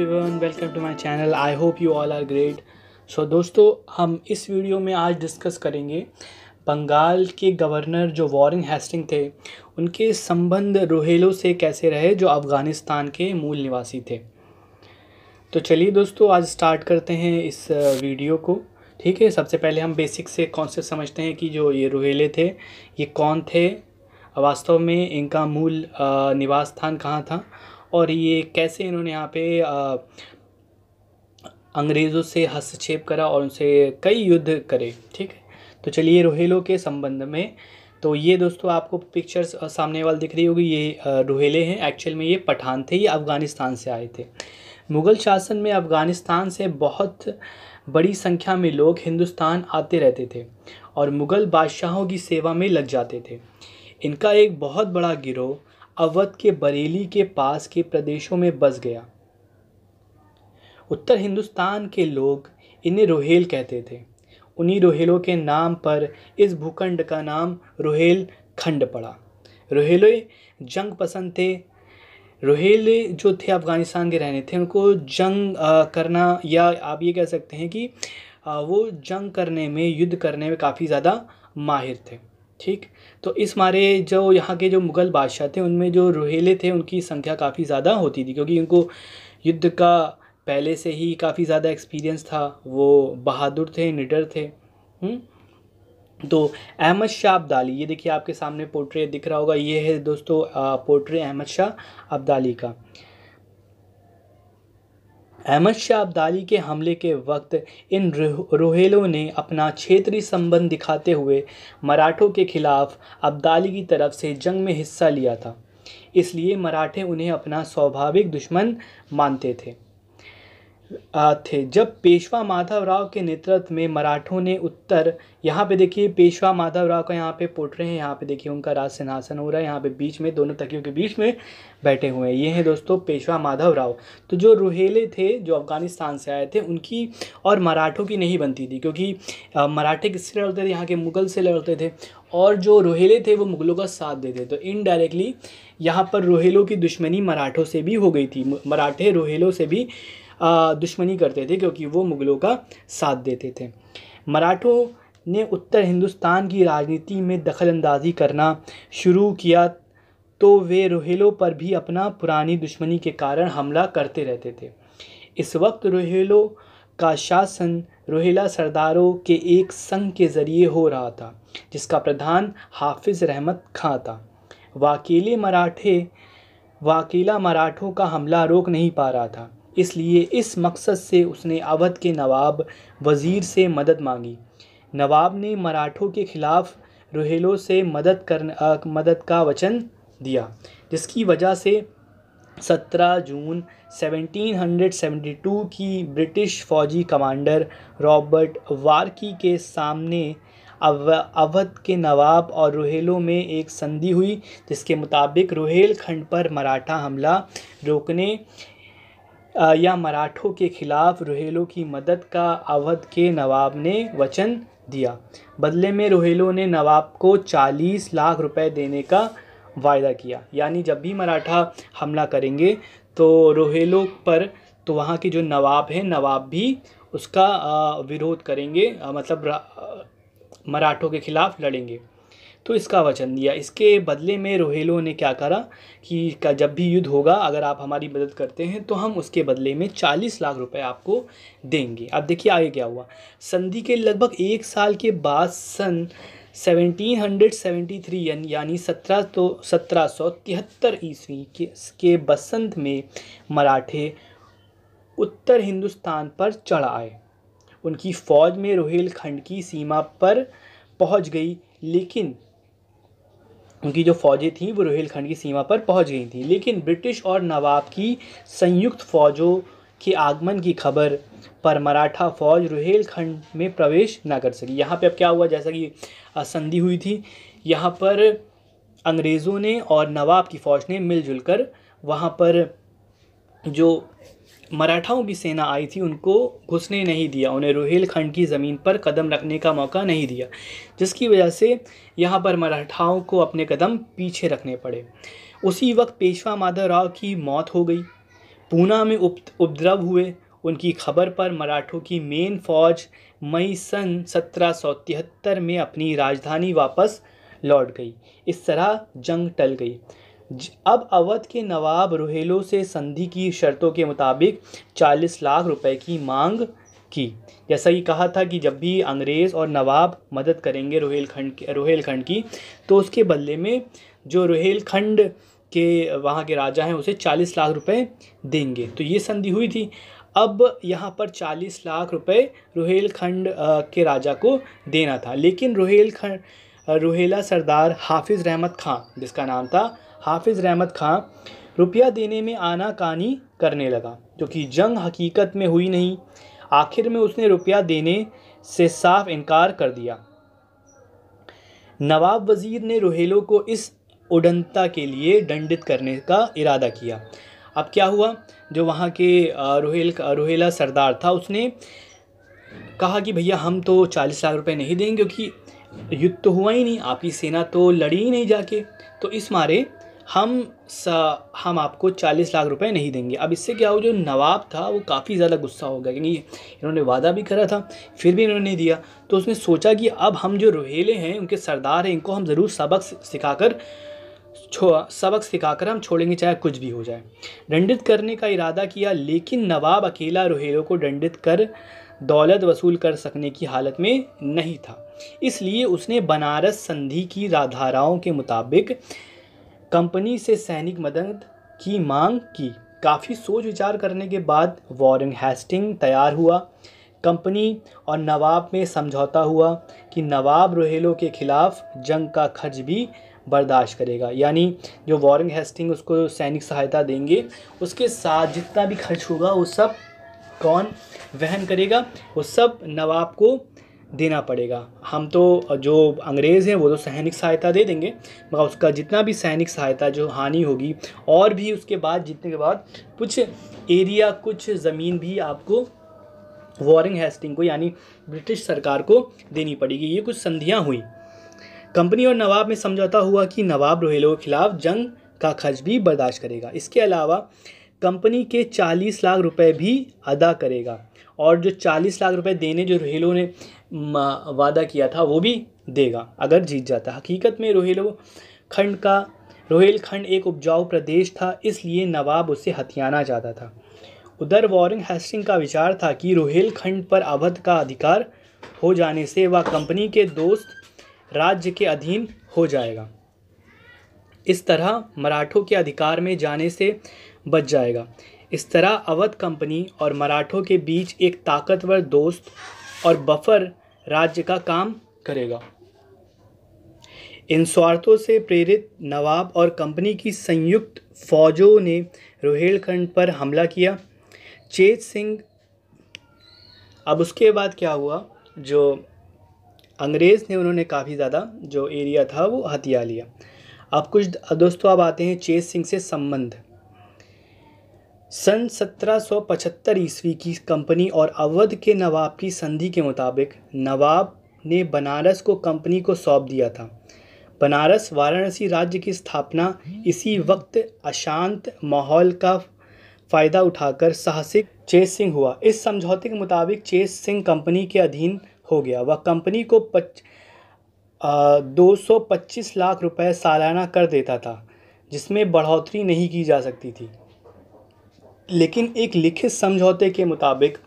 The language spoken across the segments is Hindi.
Everyone welcome to my channel I hope you all are great so दोस्तों हम इस वीडियो में आज डिस्कस करेंगे बंगाल के गवर्नर जो वॉरेन हेस्टिंग थे उनके संबंध रोहेलो से कैसे रहे जो अफ़गानिस्तान के मूल निवासी थे तो चलिए दोस्तों आज स्टार्ट करते हैं इस वीडियो को ठीक है सबसे पहले हम बेसिक से कॉन्सेप्ट समझते हैं कि जो ये रोहेले थे ये कौन थे वास्तव में इनका मूल निवास स्थान कहाँ था और ये कैसे इन्होंने यहाँ पे अंग्रेज़ों से हस्तक्षेप करा और उनसे कई युद्ध करे ठीक है तो चलिए रोहेलो के संबंध में तो ये दोस्तों आपको पिक्चर्स सामने वाले दिख रही होगी ये रोहेले हैं एक्चुअल में ये पठान थे ये अफ़गानिस्तान से आए थे मुग़ल शासन में अफ़गानिस्तान से बहुत बड़ी संख्या में लोग हिंदुस्तान आते रहते थे और मुग़ल बादशाहों की सेवा में लग जाते थे इनका एक बहुत बड़ा गिरोह अवध के बरेली के पास के प्रदेशों में बस गया उत्तर हिंदुस्तान के लोग इन्हें रोहेल कहते थे उन्हीं रोहेलों के नाम पर इस भूखंड का नाम रोहेल खंड पड़ा रोहेले जंग पसंद थे रोहेले जो थे अफ़गानिस्तान के रहने थे उनको जंग करना या आप ये कह सकते हैं कि वो जंग करने में युद्ध करने में काफ़ी ज़्यादा माहिर थे ठीक तो इस मारे जो यहाँ के जो मुग़ल बादशाह थे उनमें जो रोहेले थे उनकी संख्या काफ़ी ज़्यादा होती थी क्योंकि उनको युद्ध का पहले से ही काफ़ी ज़्यादा एक्सपीरियंस था वो बहादुर थे निडर थे हुँ? हम्म? तो अहमद शाह अब्दाली ये देखिए आपके सामने पोर्ट्रेट दिख रहा होगा ये है दोस्तों पोर्ट्रेट अहमद शाह अब्दाली का अहमद शाह अब्दाली के हमले के वक्त इन रोहेलों ने अपना क्षेत्रीय संबंध दिखाते हुए मराठों के खिलाफ अब्दाली की तरफ से जंग में हिस्सा लिया था इसलिए मराठे उन्हें अपना स्वाभाविक दुश्मन मानते थे थे जब पेशवा माधव राव के नेतृत्व में मराठों ने उत्तर यहाँ पे देखिए पेशवा माधव राव का यहाँ पे रहे हैं यहाँ पे देखिए उनका राज सिंहासन हो रहा है यहाँ पे बीच में दोनों तकियों के बीच में बैठे हुए हैं ये हैं दोस्तों पेशवा माधव राव तो जो रोहेले थे जो अफ़गानिस्तान से आए थे उनकी और मराठों की नहीं बनती थी क्योंकि मराठे किससे लड़ते थे यहाँ के मुग़ल से लड़ते थे और जो रोहेले थे वो मुग़लों का साथ देते तो इनडायरेक्टली यहाँ पर रोहेलों की दुश्मनी मराठों से भी हो गई थी मराठे रोहेलों से भी दुश्मनी करते थे क्योंकि वो मुग़लों का साथ देते थे मराठों ने उत्तर हिंदुस्तान की राजनीति में दखल अंदाज़ी करना शुरू किया तो वे रोहेलों पर भी अपना पुरानी दुश्मनी के कारण हमला करते रहते थे इस वक्त रोहेलों का शासन रोहिला सरदारों के एक संघ के ज़रिए हो रहा था जिसका प्रधान हाफिज़ रहमत खां था वाकीले मराठे वाकीला मराठों का हमला रोक नहीं पा रहा था इसलिए इस मकसद से उसने अवध के नवाब वज़ीर से मदद मांगी नवाब ने मराठों के ख़िलाफ़ रोहेलों से मदद कर मदद का वचन दिया जिसकी वजह से 17 जून 1772 की ब्रिटिश फौजी कमांडर रॉबर्ट वारकी के सामने अवध के नवाब और रोहेलों में एक संधि हुई जिसके मुताबिक रोहेल खंड पर मराठा हमला रोकने या मराठों के खिलाफ रोहेलों की मदद का अवध के नवाब ने वचन दिया बदले में रोहेलों ने नवाब को 40 लाख रुपए देने का वायदा किया यानी जब भी मराठा हमला करेंगे तो रोहेलों पर तो वहाँ के जो नवाब हैं नवाब भी उसका विरोध करेंगे मतलब मराठों के ख़िलाफ़ लड़ेंगे तो इसका वचन दिया इसके बदले में रोहेलो ने क्या करा कि का जब भी युद्ध होगा अगर आप हमारी मदद करते हैं तो हम उसके बदले में चालीस लाख रुपए आपको देंगे अब देखिए आगे क्या हुआ संधि के लगभग एक साल के बाद सन 1773 यानी सत्रह तो सत्रह सौ तिहत्तर ईस्वी के, के बसंत में मराठे उत्तर हिंदुस्तान पर चढ़ आए उनकी फ़ौज में रोहेलखंड की सीमा पर पहुंच गई लेकिन उनकी जो फ़ौजें थीं वो रोहिलखंड की सीमा पर पहुंच गई थीं लेकिन ब्रिटिश और नवाब की संयुक्त फ़ौजों के आगमन की खबर पर मराठा फ़ौज रोहिलखंड में प्रवेश ना कर सकी यहाँ पे अब क्या हुआ जैसा कि संधि हुई थी यहाँ पर अंग्रेज़ों ने और नवाब की फ़ौज ने मिलजुल कर वहाँ पर जो मराठाओं की सेना आई थी उनको घुसने नहीं दिया उन्हें रोहिलखंड की ज़मीन पर कदम रखने का मौका नहीं दिया जिसकी वजह से यहाँ पर मराठाओं को अपने कदम पीछे रखने पड़े उसी वक्त पेशवा माधव राव की मौत हो गई पूना में उप उपद्रव हुए उनकी खबर पर मराठों की मेन फौज मई सन सत्रह में अपनी राजधानी वापस लौट गई इस तरह जंग टल गई अब अवध के नवाब रोहेलो से संधि की शर्तों के मुताबिक 40 लाख रुपए की मांग की जैसा कि कहा था कि जब भी अंग्रेज़ और नवाब मदद करेंगे रोहेलखंड रोहेलखंड की तो उसके बदले में जो रोहेलखंड के वहाँ के राजा हैं उसे 40 लाख रुपए देंगे तो ये संधि हुई थी अब यहाँ पर 40 लाख रुपए रोहेलखंड के राजा को देना था लेकिन रोहेलखंड रोहेला सरदार हाफिज़ रहमत खां जिसका नाम था हाफिज़ रहमत खां रुपया देने में आनाकानी करने लगा क्योंकि जंग हकीकत में हुई नहीं आखिर में उसने रुपया देने से साफ इनकार कर दिया नवाब वज़ीर ने रोहेलो को इस उडंता के लिए दंडित करने का इरादा किया अब क्या हुआ जो वहाँ के रोहेल रोहेला सरदार था उसने कहा कि भैया हम तो चालीस लाख रुपए नहीं देंगे क्योंकि युद्ध तो हुआ ही नहीं आपकी सेना तो लड़ी ही नहीं जाके तो इस मारे हम सा, हम आपको चालीस लाख रुपए नहीं देंगे अब इससे क्या हो जो नवाब था वो काफ़ी ज़्यादा गुस्सा हो गया क्योंकि इन्होंने वादा भी करा था फिर भी इन्होंने नहीं दिया तो उसने सोचा कि अब हम जो रोहेले हैं उनके सरदार हैं इनको हम ज़रूर सबक सिखा कर छो सबक सिखाकर हम छोड़ेंगे चाहे कुछ भी हो जाए दंडित करने का इरादा किया लेकिन नवाब अकेला रोहेलों को दंडित कर दौलत वसूल कर सकने की हालत में नहीं था इसलिए उसने बनारस संधि की राधाराओं के मुताबिक कंपनी से सैनिक मदद की मांग की काफ़ी सोच विचार करने के बाद वॉरेन हेस्टिंग तैयार हुआ कंपनी और नवाब में समझौता हुआ कि नवाब रोहेलो के ख़िलाफ़ जंग का खर्च भी बर्दाश्त करेगा यानी जो वॉरेन हेस्टिंग उसको सैनिक सहायता देंगे उसके साथ जितना भी खर्च होगा वो सब कौन वहन करेगा वो सब नवाब को देना पड़ेगा हम तो जो अंग्रेज़ हैं वो तो सैनिक सहायता दे देंगे मगर उसका जितना भी सैनिक सहायता जो हानि होगी और भी उसके बाद जितने के बाद कुछ एरिया कुछ ज़मीन भी आपको वॉरिंग हेस्टिंग को यानी ब्रिटिश सरकार को देनी पड़ेगी ये कुछ संधियाँ हुई कंपनी और नवाब में समझौता हुआ कि नवाब रोहेलो के खिलाफ जंग का खर्च भी बर्दाश्त करेगा इसके अलावा कंपनी के 40 लाख रुपए भी अदा करेगा और जो 40 लाख रुपए देने जो रोहेलो ने वादा किया था वो भी देगा अगर जीत जाता हकीकत में रोहिलो खंड का खंड एक उपजाऊ प्रदेश था इसलिए नवाब उसे हथियाना चाहता था उधर वॉरिंग हेस्टिंग का विचार था कि खंड पर अवध का अधिकार हो जाने से वह कंपनी के दोस्त राज्य के अधीन हो जाएगा इस तरह मराठों के अधिकार में जाने से बच जाएगा इस तरह अवध कंपनी और मराठों के बीच एक ताकतवर दोस्त और बफर राज्य का काम करेगा इन स्वार्थों से प्रेरित नवाब और कंपनी की संयुक्त फौजों ने रोहेलखंड पर हमला किया चेत सिंह अब उसके बाद क्या हुआ जो अंग्रेज़ ने उन्होंने काफ़ी ज़्यादा जो एरिया था वो हथिया लिया अब कुछ दोस्तों अब आते हैं चेत सिंह से संबंध सन 1775 ईस्वी की कंपनी और अवध के नवाब की संधि के मुताबिक नवाब ने बनारस को कंपनी को सौंप दिया था बनारस वाराणसी राज्य की स्थापना इसी वक्त अशांत माहौल का फ़ायदा उठाकर साहसिक चेस सिंह हुआ इस समझौते के मुताबिक चेस सिंह कंपनी के अधीन हो गया वह कंपनी को पच दो सौ पच्चीस लाख रुपए सालाना कर देता था जिसमें बढ़ोतरी नहीं की जा सकती थी लेकिन एक लिखित समझौते के मुताबिक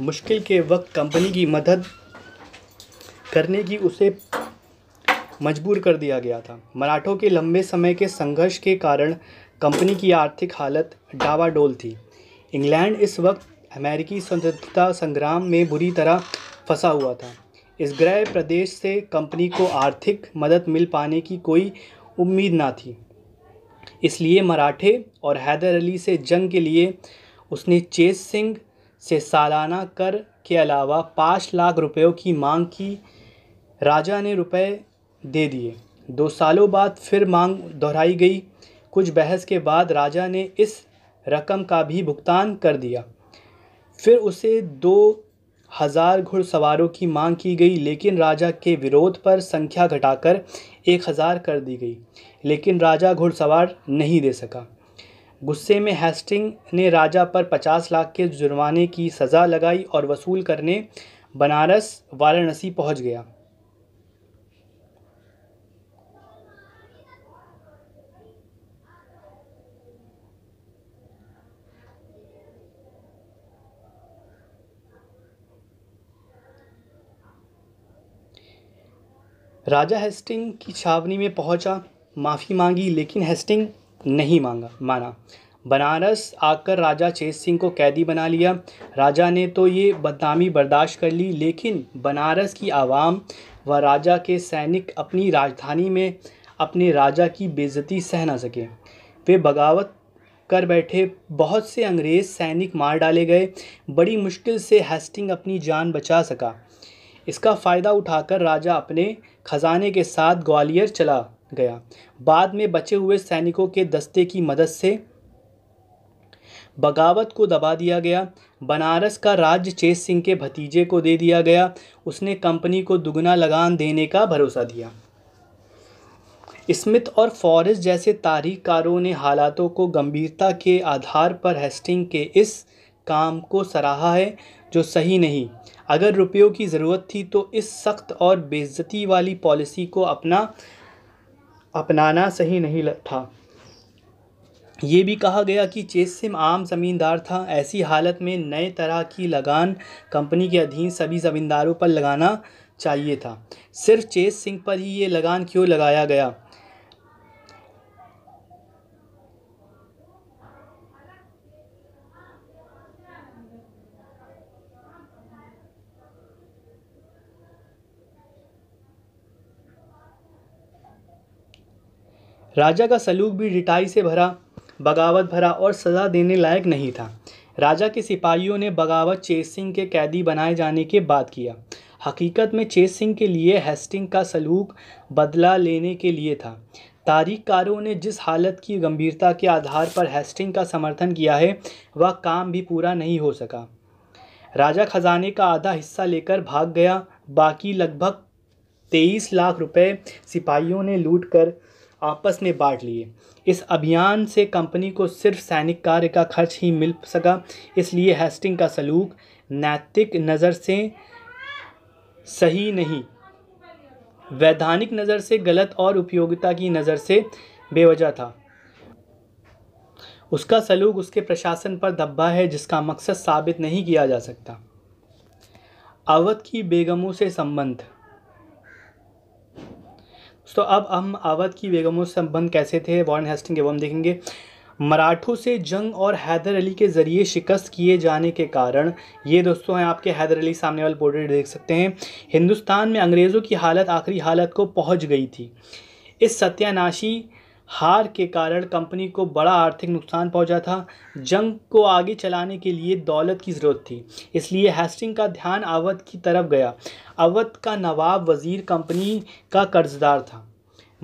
मुश्किल के वक्त कंपनी की मदद करने की उसे मजबूर कर दिया गया था मराठों के लंबे समय के संघर्ष के कारण कंपनी की आर्थिक हालत डावाडोल थी इंग्लैंड इस वक्त अमेरिकी स्वतंत्रता संग्राम में बुरी तरह फंसा हुआ था इस गृह प्रदेश से कंपनी को आर्थिक मदद मिल पाने की कोई उम्मीद ना थी इसलिए मराठे और हैदर अली से जंग के लिए उसने चेत सिंह से सालाना कर के अलावा पाँच लाख रुपयों की मांग की राजा ने रुपए दे दिए दो सालों बाद फिर मांग दोहराई गई कुछ बहस के बाद राजा ने इस रकम का भी भुगतान कर दिया फिर उसे दो हज़ार घुड़सवारों की मांग की गई लेकिन राजा के विरोध पर संख्या घटाकर एक हज़ार कर दी गई लेकिन राजा घुड़सवार नहीं दे सका गुस्से में हेस्टिंग ने राजा पर पचास लाख के जुर्माने की सज़ा लगाई और वसूल करने बनारस वाराणसी पहुंच गया राजा हेस्टिंग की छावनी में पहुंचा माफ़ी मांगी लेकिन हेस्टिंग नहीं मांगा माना बनारस आकर राजा चेत सिंह को कैदी बना लिया राजा ने तो ये बदनामी बर्दाश्त कर ली लेकिन बनारस की आवाम व राजा के सैनिक अपनी राजधानी में अपने राजा की बेजती सह ना सके वे बगावत कर बैठे बहुत से अंग्रेज़ सैनिक मार डाले गए बड़ी मुश्किल से हेस्टिंग अपनी जान बचा सका इसका फ़ायदा उठाकर राजा अपने ख़जाने के साथ ग्वालियर चला गया बाद में बचे हुए सैनिकों के दस्ते की मदद से बगावत को दबा दिया गया बनारस का राज्य चेत सिंह के भतीजे को दे दिया गया उसने कंपनी को दुगना लगान देने का भरोसा दिया स्मिथ और फॉरेस्ट जैसे तारीखकारों ने हालातों को गंभीरता के आधार पर हेस्टिंग के इस काम को सराहा है जो सही नहीं अगर रुपयों की ज़रूरत थी तो इस सख्त और बेज़ती वाली पॉलिसी को अपना अपनाना सही नहीं था ये भी कहा गया कि चेस सिम आम ज़मींदार था ऐसी हालत में नए तरह की लगान कंपनी के अधीन सभी ज़मींदारों पर लगाना चाहिए था सिर्फ चेस सिंह पर ही ये लगान क्यों लगाया गया राजा का सलूक भी रिटाई से भरा बगावत भरा और सज़ा देने लायक नहीं था राजा के सिपाहियों ने बगावत चेत सिंह के कैदी बनाए जाने के बाद किया हकीकत में चेत सिंह के लिए हेस्टिंग का सलूक बदला लेने के लिए था तारीखकारों ने जिस हालत की गंभीरता के आधार पर हेस्टिंग का समर्थन किया है वह काम भी पूरा नहीं हो सका राजा खजाने का आधा हिस्सा लेकर भाग गया बाकी लगभग तेईस लाख रुपए सिपाहियों ने लूट कर आपस में बांट लिए इस अभियान से कंपनी को सिर्फ सैनिक कार्य का खर्च ही मिल सका इसलिए हेस्टिंग का सलूक नैतिक नज़र से सही नहीं वैधानिक नज़र से गलत और उपयोगिता की नज़र से बेवजह था उसका सलूक उसके प्रशासन पर धब्बा है जिसका मकसद साबित नहीं किया जा सकता अवध की बेगमों से संबंध तो अब हम अवध की बेगमों से संबंध कैसे थे वॉर्न हेस्टिंग एवं देखेंगे मराठों से जंग और हैदर अली के ज़रिए शिकस्त किए जाने के कारण ये दोस्तों हैं आपके हैदर अली सामने वाले पोर्ट्रेट देख सकते हैं हिंदुस्तान में अंग्रेज़ों की हालत आखिरी हालत को पहुंच गई थी इस सत्यानाशी हार के कारण कंपनी को बड़ा आर्थिक नुकसान पहुंचा था जंग को आगे चलाने के लिए दौलत की ज़रूरत थी इसलिए हेस्टिंग का ध्यान अवध की तरफ गया अवध का नवाब वज़ीर कंपनी का कर्जदार था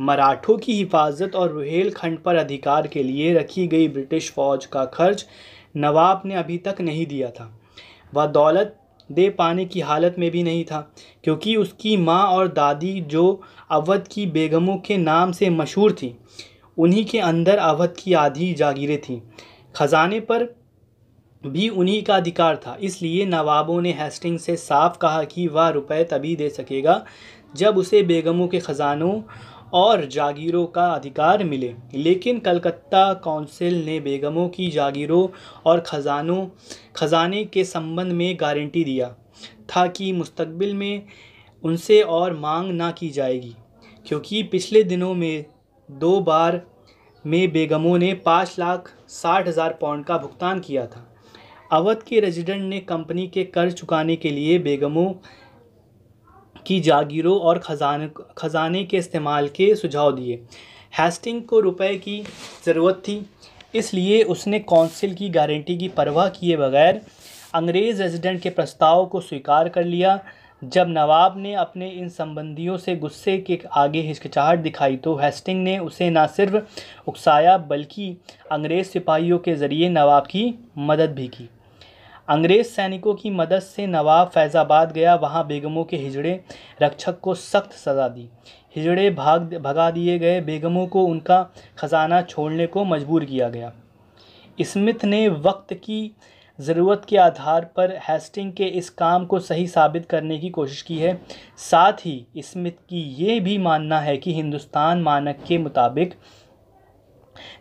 मराठों की हिफाजत और रुहेल खंड पर अधिकार के लिए रखी गई ब्रिटिश फ़ौज का खर्च नवाब ने अभी तक नहीं दिया था वह दौलत दे पाने की हालत में भी नहीं था क्योंकि उसकी माँ और दादी जो अवध की बेगमों के नाम से मशहूर थी उन्हीं के अंदर अवध की आधी जागीरें थीं ख़जाने पर भी उन्हीं का अधिकार था इसलिए नवाबों ने हेस्टिंग से साफ कहा कि वह रुपए तभी दे सकेगा जब उसे बेगमों के ख़जानों और जागीरों का अधिकार मिले लेकिन कलकत्ता काउंसिल ने बेगमों की जागीरों और ख़जानों ख़जाने के संबंध में गारंटी दिया था कि मुस्तबिल में उनसे और मांग ना की जाएगी क्योंकि पिछले दिनों में दो बार में बेगमों ने पाँच लाख साठ हज़ार पाउंड का भुगतान किया था अवध के रेजिडेंट ने कंपनी के कर्ज चुकाने के लिए बेगमों की जागीरों और ख़जान ख़जाने के इस्तेमाल के सुझाव दिए हेस्टिंग को रुपए की ज़रूरत थी इसलिए उसने कौंसिल की गारंटी की परवाह किए बगैर अंग्रेज़ रेजिडेंट के प्रस्ताव को स्वीकार कर लिया जब नवाब ने अपने इन संबंधियों से गुस्से के आगे हिचकिचाहट दिखाई तो हेस्टिंग ने उसे न सिर्फ उकसाया बल्कि अंग्रेज़ सिपाहियों के ज़रिए नवाब की मदद भी की अंग्रेज़ सैनिकों की मदद से नवाब फैज़ाबाद गया वहाँ बेगमों के हिजड़े रक्षक को सख्त सज़ा दी हिजड़े भाग भगा दिए गए बेगमों को उनका ख़जाना छोड़ने को मजबूर किया गया स्मिथ ने वक्त की ज़रूरत के आधार पर हेस्टिंग के इस काम को सही साबित करने की कोशिश की है साथ ही स्मिथ की ये भी मानना है कि हिंदुस्तान मानक के मुताबिक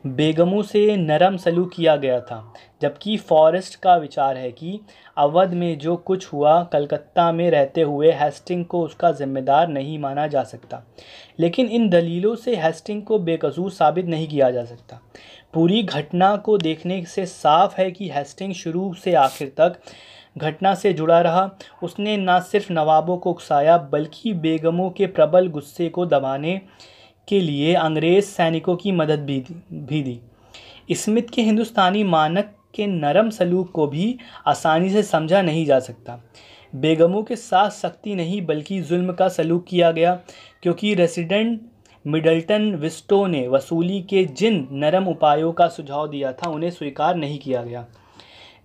बेगमों से नरम सलूक किया गया था जबकि फॉरेस्ट का विचार है कि अवध में जो कुछ हुआ कलकत्ता में रहते हुए हेस्टिंग को उसका ज़िम्मेदार नहीं माना जा सकता लेकिन इन दलीलों से हेस्टिंग को बेकसूर साबित नहीं किया जा सकता पूरी घटना को देखने से साफ है कि हेस्टिंग शुरू से आखिर तक घटना से जुड़ा रहा उसने न सिर्फ नवाबों को उकसाया बल्कि बेगमों के प्रबल गुस्से को दबाने के लिए अंग्रेज़ सैनिकों की मदद भी दी भी दी स्मिथ के हिंदुस्तानी मानक के नरम सलूक को भी आसानी से समझा नहीं जा सकता बेगमों के साथ सख्ती नहीं बल्कि जुल्म का सलूक किया गया क्योंकि रेसिडेंट मिडल्टन विस्टो ने वसूली के जिन नरम उपायों का सुझाव दिया था उन्हें स्वीकार नहीं किया गया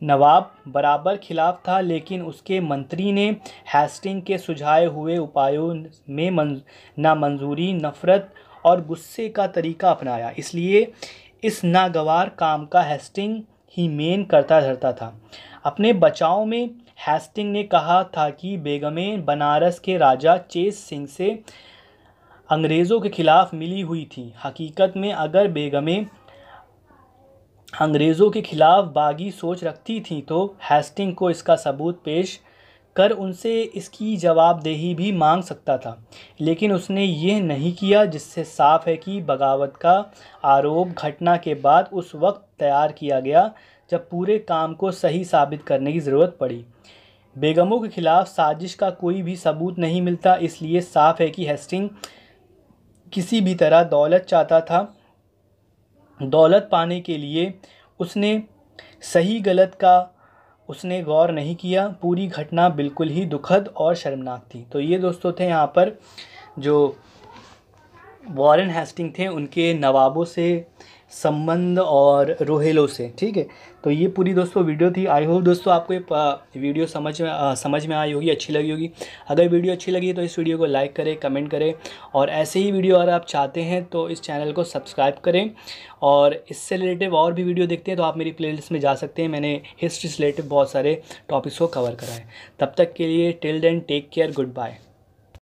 नवाब बराबर खिलाफ था लेकिन उसके मंत्री ने हैस्टिंग के सुझाए हुए उपायों में मंज, नामंजूरी नफ़रत और गुस्से का तरीका अपनाया इसलिए इस नागवार काम का हैस्टिंग ही मेन करता धरता था अपने बचाव में हेस्टिंग ने कहा था कि बेगमें बनारस के राजा चेस सिंह से अंग्रेज़ों के ख़िलाफ़ मिली हुई थी हकीकत में अगर बेगमें अंग्रेज़ों के ख़िलाफ़ बागी सोच रखती थी तो हैस्टिंग को इसका सबूत पेश कर उनसे इसकी जवाबदेही भी मांग सकता था लेकिन उसने यह नहीं किया जिससे साफ है कि बगावत का आरोप घटना के बाद उस वक्त तैयार किया गया जब पूरे काम को सही साबित करने की ज़रूरत पड़ी बेगमों के खिलाफ साजिश का कोई भी सबूत नहीं मिलता इसलिए साफ है कि हेस्टिंग किसी भी तरह दौलत चाहता था दौलत पाने के लिए उसने सही गलत का उसने गौर नहीं किया पूरी घटना बिल्कुल ही दुखद और शर्मनाक थी तो ये दोस्तों थे यहाँ पर जो वॉरेन हेस्टिंग थे उनके नवाबों से संबंध और रोहेलो से ठीक है तो ये पूरी दोस्तों वीडियो थी आई होप दोस्तों आपको ये वीडियो समझ में आ, समझ में आई होगी अच्छी लगी होगी अगर वीडियो अच्छी लगी तो इस वीडियो को लाइक करें कमेंट करें और ऐसे ही वीडियो अगर आप चाहते हैं तो इस चैनल को सब्सक्राइब करें और इससे रिलेटिव और भी वीडियो देखते हैं तो आप मेरी प्ले में जा सकते हैं मैंने हिस्ट्री से रिलेटिव बहुत सारे टॉपिक्स को कवर कराए तब तक के लिए till then take care good bye